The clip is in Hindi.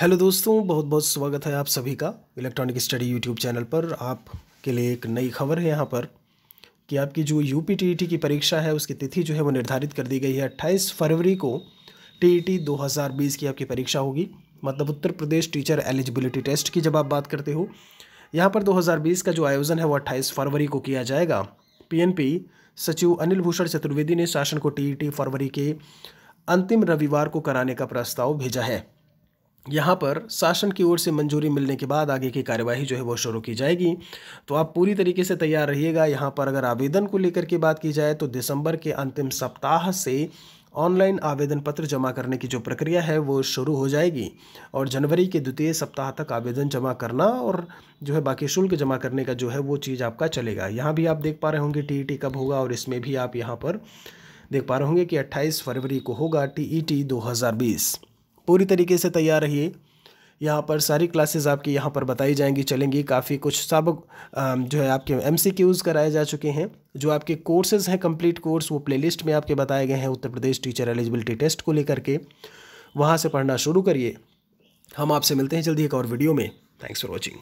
हेलो दोस्तों बहुत बहुत स्वागत है आप सभी का इलेक्ट्रॉनिक स्टडी यूट्यूब चैनल पर आपके लिए एक नई खबर है यहाँ पर कि आपकी जो यू पी e की परीक्षा है उसकी तिथि जो है वो निर्धारित कर दी गई है अट्ठाईस फरवरी को टी टी e दो हज़ार बीस की आपकी परीक्षा होगी मतलब Uttar Pradesh teacher eligibility test की जब आप बात करते हो यहाँ पर 2020 का जो आयोजन है वो अट्ठाईस फरवरी को किया जाएगा पीएनपी सचिव अनिल भूषण चतुर्वेदी ने शासन को टी e फरवरी के अंतिम रविवार को कराने का प्रस्ताव भेजा है यहाँ पर शासन की ओर से मंजूरी मिलने के बाद आगे की कार्यवाही जो है वो शुरू की जाएगी तो आप पूरी तरीके से तैयार रहिएगा यहाँ पर अगर आवेदन को लेकर के बात की जाए तो दिसंबर के अंतिम सप्ताह से ऑनलाइन आवेदन पत्र जमा करने की जो प्रक्रिया है वो शुरू हो जाएगी और जनवरी के द्वितीय सप्ताह तक आवेदन जमा करना और जो है बाकी शुल्क जमा करने का जो है वो चीज़ आपका चलेगा यहाँ भी आप देख पा रहे होंगे टी कब होगा और इसमें भी आप यहाँ पर देख पा रहे होंगे कि 28 फरवरी को होगा टी ई पूरी तरीके से तैयार रहिए यहाँ पर सारी क्लासेस आपकी यहाँ पर बताई जाएंगी चलेंगी काफ़ी कुछ सबक जो है आपके एम सी कराए जा चुके हैं जो आपके कोर्सेज हैं कंप्लीट कोर्स वो प्लेलिस्ट में आपके बताए गए हैं Uttar Pradesh teacher eligibility test को लेकर के वहाँ से पढ़ना शुरू करिए हम आपसे मिलते हैं जल्दी एक और वीडियो में थैंक्स फॉर वॉचिंग